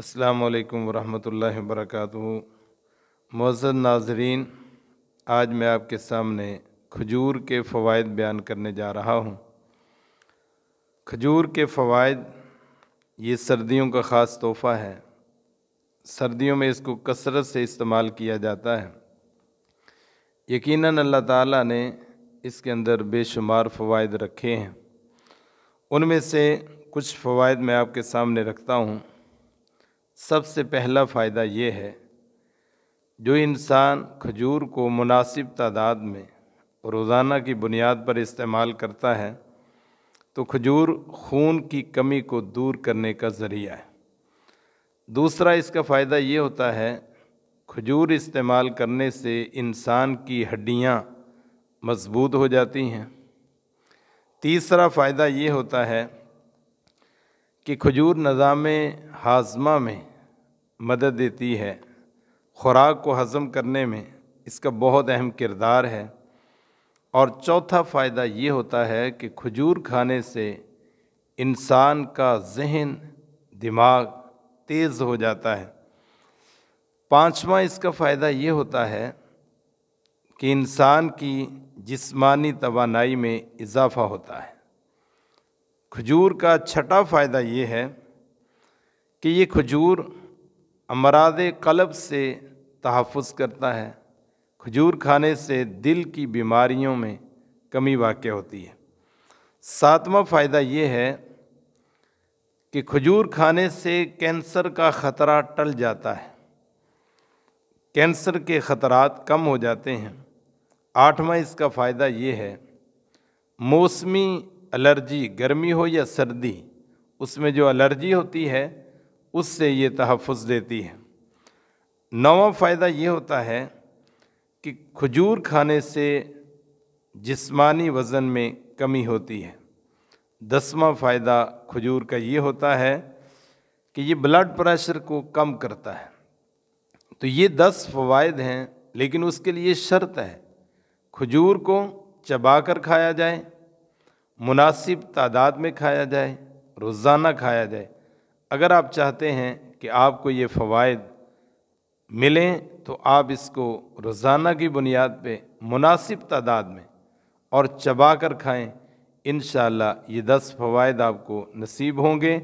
السلام علیکم ورحمۃ اللہ وبرکاتہ معزز ناظرین آج میں آپ کے سامنے کھجور کے فوائد بیان کرنے جا رہا ہوں کھجور کے فوائد یہ سردیوں کا خاص تحفہ ہے سردیوں میں اس کو کثرت سے استعمال کیا جاتا ہے یقیناً اللہ تعالیٰ نے اس کے اندر بے شمار فوائد رکھے ہیں ان میں سے کچھ فوائد میں آپ کے سامنے رکھتا ہوں سب سے پہلا فائدہ یہ ہے جو انسان کھجور کو مناسب تعداد میں روزانہ کی بنیاد پر استعمال کرتا ہے تو کھجور خون کی کمی کو دور کرنے کا ذریعہ ہے دوسرا اس کا فائدہ یہ ہوتا ہے کھجور استعمال کرنے سے انسان کی ہڈیاں مضبوط ہو جاتی ہیں تیسرا فائدہ یہ ہوتا ہے کہ کھجور نظام ہاضمہ میں مدد دیتی ہے خوراک کو ہضم کرنے میں اس کا بہت اہم کردار ہے اور چوتھا فائدہ یہ ہوتا ہے کہ کھجور کھانے سے انسان کا ذہن دماغ تیز ہو جاتا ہے پانچواں اس کا فائدہ یہ ہوتا ہے کہ انسان کی جسمانی توانائی میں اضافہ ہوتا ہے کھجور کا چھٹا فائدہ یہ ہے کہ یہ کھجور امراض قلب سے تحفظ کرتا ہے کھجور کھانے سے دل کی بیماریوں میں کمی واقع ہوتی ہے ساتواں فائدہ یہ ہے کہ کھجور کھانے سے کینسر کا خطرہ ٹل جاتا ہے کینسر کے خطرات کم ہو جاتے ہیں آٹھواں اس کا فائدہ یہ ہے موسمی الرجی گرمی ہو یا سردی اس میں جو الرجی ہوتی ہے اس سے یہ تحفظ دیتی ہے نواں فائدہ یہ ہوتا ہے کہ کھجور کھانے سے جسمانی وزن میں کمی ہوتی ہے دسواں فائدہ کھجور کا یہ ہوتا ہے کہ یہ بلڈ پریشر کو کم کرتا ہے تو یہ دس فوائد ہیں لیکن اس کے لیے شرط ہے کھجور کو چبا کر کھایا جائے مناسب تعداد میں کھایا جائے روزانہ کھایا جائے اگر آپ چاہتے ہیں کہ آپ کو یہ فوائد ملیں تو آپ اس کو روزانہ کی بنیاد پہ مناسب تعداد میں اور چبا کر کھائیں انشاءاللہ یہ دس فوائد آپ کو نصیب ہوں گے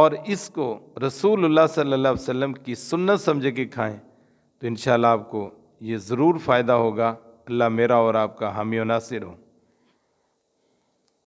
اور اس کو رسول اللہ صلی اللہ علیہ وسلم کی سنت سمجھ کے کھائیں تو انشاءاللہ آپ کو یہ ضرور فائدہ ہوگا اللہ میرا اور آپ کا حامی و ناصر ہوں